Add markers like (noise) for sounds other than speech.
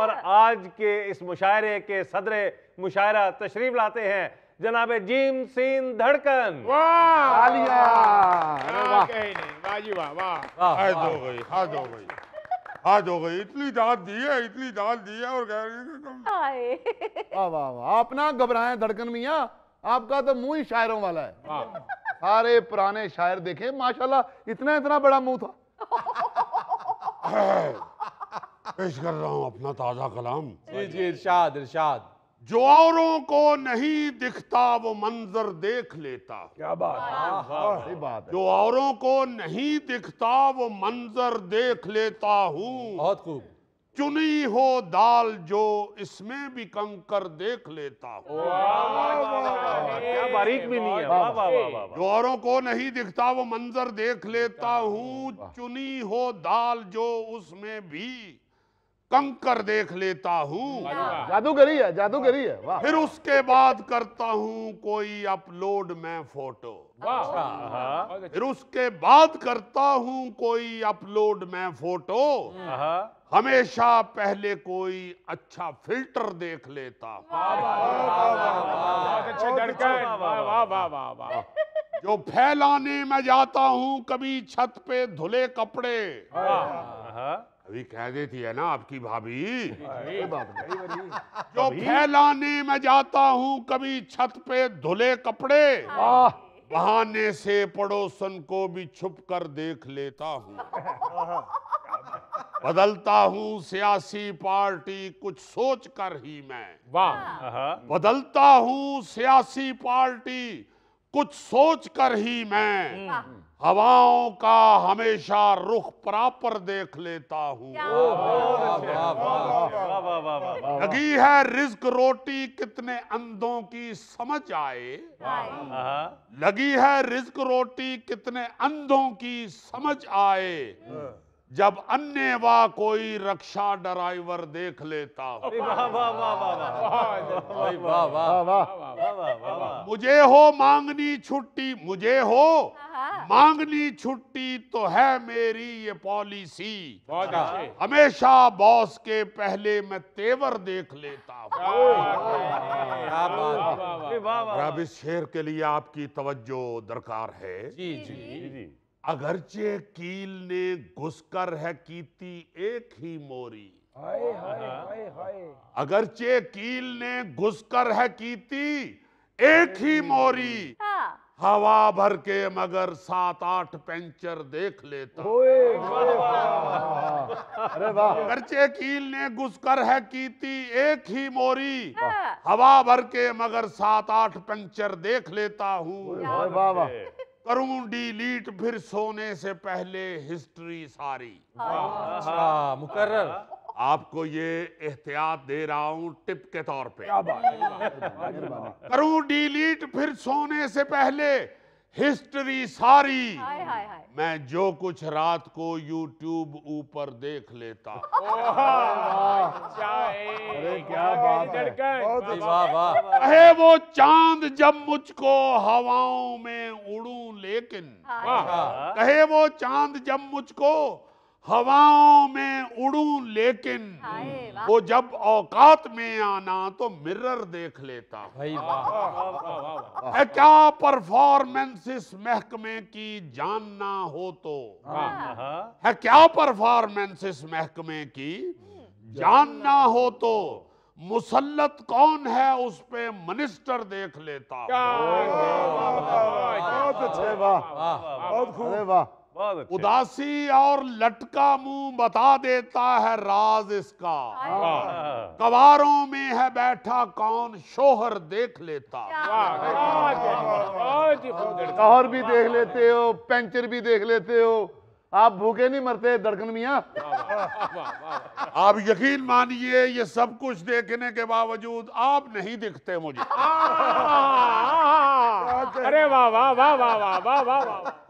और आज के इस मुशायरे के सदर मुशायरा तशरीफ लाते हैं जनाब जीम सीन धड़कन हाथ हो गई इतनी दाल दी है इतनी दाद दी है और वाह वाह वाह आप ना घबराए धड़कन मिया आपका तो मुंह ही शायरों वाला है सारे पुराने शायर देखे माशाल्लाह इतना इतना बड़ा मुंह था (laughs) पेश कर रहा हूँ अपना ताज़ा कलाम जी इरशाद इरशाद जो औरों को नहीं दिखता वो मंजर देख लेता क्या बात है हाँ, हाँ। बात जो औरों को नहीं दिखता वो मंजर देख लेता हूँ बहुत खूब चुनी हो दाल जो इसमें भी कंकर देख लेता हूँ क्या बारीक भी नहीं है जो औरों को नहीं दिखता वो मंजर देख लेता हूँ चुनी हो दाल जो उसमें भी कंकर देख लेता हूँ जादूगरी है जादूगरी है वाह फिर उसके बाद करता हूँ कोई अपलोड मैं फोटो फिर उसके बाद करता हूँ कोई अपलोड मैं फोटो हमेशा पहले कोई अच्छा फिल्टर देख लेता हूँ जो फैलाने में जाता हूँ कभी छत पे धुले कपड़े अभी कह देती है ना आपकी भाभी जो फैलाने में जाता हूँ कभी छत पे धुले कपड़े हाँ। बहाने से पड़ोसन को भी छुप कर देख लेता हूँ (laughs) हाँ। बदलता हूँ सियासी पार्टी कुछ सोच कर ही मैं वाह हाँ। बदलता हूँ सियासी पार्टी कुछ सोच कर ही मैं हम्म। हवाओं का हमेशा रुख प्रॉपर देख लेता हूँ लगी है रिस्क रोटी कितने अंधों की समझ आए लगी है रिस्क रोटी कितने अंधों की समझ आए जब अन्य वाह कोई रक्षा ड्राइवर देख लेता हूँ मुझे हो मांगनी छुट्टी मुझे हो मांगनी छुट्टी तो है मेरी ये पॉलिसी हाँ। हमेशा बॉस के पहले मैं तेवर देख लेता हूँ इस शेर के लिए आपकी तवज्जो दरकार है जी जी अगरचे कील ने घुसकर है कीती एक ही मोरी हाँ। अगरचे कील ने घुसकर है कीती एक ही मोरी हाँ। हवा भर के मगर सात आठ पेंचर देख लेता अरे कील ने घुसकर है कीती एक ही मोरी हाँ। हवा भर के मगर सात आठ पंचर देख लेता हूँ करूं डिलीट फिर सोने से पहले हिस्ट्री सारी हाँ। अच्छा, मुकर्र आपको ये एहतियात दे रहा हूं टिप के तौर पे करूं डिलीट फिर सोने से पहले हिस्ट्री सारी हाय हाय हाय मैं जो कुछ रात को यूट्यूब ऊपर देख लेता (laughs) अरे क्या बात है अच्छा। वाह वाह वो चांद जब मुझको हवाओं में उड़ू लेकिन हाँ। अच्छा। कहे वो चांद जब मुझको हवाओं में उड़ू लेकिन वो जब औकात में आना तो मिरर देख लेता वाह क्या परफॉर्मेंस इस महकमे की जानना हो तो है क्या परफॉर्मेंस इस महकमे की जानना हो तो मुसलत कौन है उस पे मिनिस्टर देख लेता बहुत अच्छे वाह बहुत खूब वाह उदासी और लटका मुंह बता देता है राज इसका कवारों में है बैठा कौन शोहर देख लेता शोहर भी देख लेते हो पेंचर भी देख लेते हो आप भूखे नहीं मरते धड़कन मिया आप यकीन मानिए ये सब कुछ देखने के बावजूद आप नहीं दिखते मुझे हाँ। अरे वाह वाह वाह वाह वाह वाह वाह